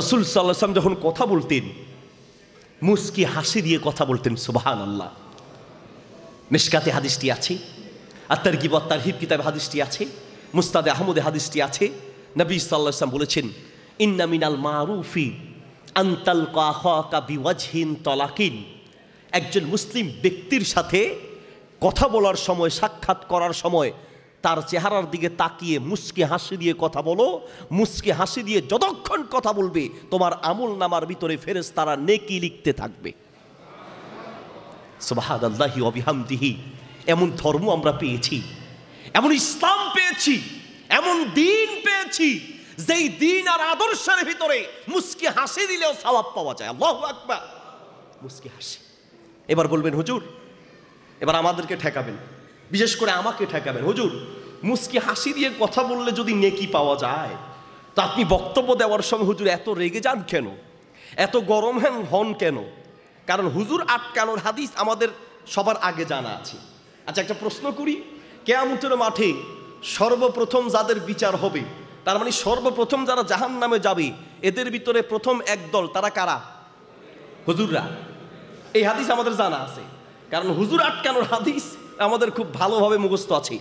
রসুল সাল্লাম যখন কথা বলতেন মুস্কি হাসি দিয়ে কথা বলতেন সুবাহান আল্লাহ মিসকাতে হাদিসটি আছে আত্মার গিবত তার হিব কিতাবে হাদিসটি আছে মুস্তাদে আহমদে হাদিসটি আছে নবী সাল্লাম বলেছেন ইন্নামিনাল মারুফি আন্তাল কাহা বিওয়াজহীন তলাকিন একজন মুসলিম ব্যক্তির সাথে কথা বলার সময় সাক্ষাৎ করার সময় তার চেহারার দিকে তাকিয়ে মুসকে হাসি দিয়ে কথা বলো মুসকে হাসি দিয়ে যতক্ষণ কথা বলবে তোমার আমল নামার ভিতরে ফেরেস তারা নেকি লিখতে থাকবে এমন ধর্ম আমরা পেয়েছি এমন ইসলাম পেয়েছি এমন দিন পেয়েছি যেই দিন আর আদর্শের ভিতরে মুসকে হাসি দিলেও স্বভাব পাওয়া যায় আল্লাহ আকবার মুস্কি হাসি এবার বলবেন হুজুর এবার আমাদেরকে ঠেকাবেন বিশেষ করে আমাকে ঠেকাবেন হুজুর মুসকি হাসি দিয়ে কথা বললে যদি নেকি পাওয়া যায় তা আপনি বক্তব্য দেওয়ার সময় হুজুর এত রেগে যান কেন এত গরম হেন হন কেন কারণ হুজুর আটকানোর হাদিস আমাদের সবার আগে জানা আছে আচ্ছা একটা প্রশ্ন করি কেয়ামতের মাঠে সর্বপ্রথম যাদের বিচার হবে তার মানে সর্বপ্রথম যারা জাহান নামে যাবে এদের ভিতরে প্রথম একদল তারা কারা হুজুররা এই হাদিস আমাদের জানা আছে কারণ হুজুর আটকানোর হাদিস আমাদের খুব ভালোভাবে মুখস্থ আছে